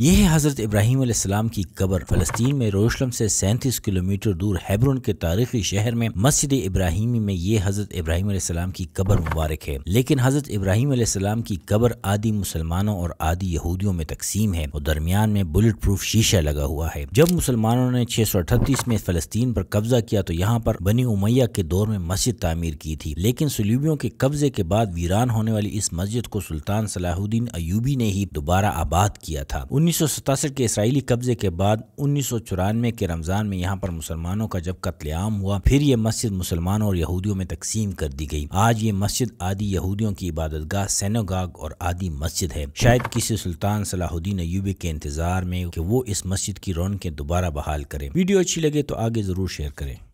यह है हज़रत इब्राहिम की कब्र फ़लस्तीन में रोशलम से सैंतीस किलोमीटर दूर हैब्रोन के तारीखी शहर में मस्जिद इब्राहिमी में ये हज़रत इब्राहिम की कब्र मुबारक है लेकिन हज़रत इब्राहिम की कब्र आदि मुसलमानों और आदि यहूदियों में तकसीम है और दरमियान में बुलेट प्रूफ शीशा लगा हुआ है जब मुसलमानों ने छह सौ अठतीस में फ़लस्तीन पर कब्जा किया तो यहाँ पर बनी उमैया के दौर में मस्जिद तामीर की थी लेकिन सुलूबियों के कब्जे के बाद वीरान होने वाली इस मस्जिद को सुल्तान सलाहुद्दीन अयूबी ने ही दोबारा आबाद किया था उन्नीस के इसराइली कब्ज़े के बाद उन्नीस के रमज़ान में यहाँ पर मुसलमानों का जब कत्लेआम हुआ फिर ये मस्जिद मुसलमानों और यहूदियों में तकसीम कर दी गई आज ये मस्जिद आदि यहूदियों की इबादतगाह सैनोगाग और आदि मस्जिद है शायद किसी सुल्तान सलाहुद्दीन यूबी के इंतजार में कि वो इस मस्जिद की रौनकें दोबारा बहाल करें वीडियो अच्छी लगे तो आगे ज़रूर शेयर करें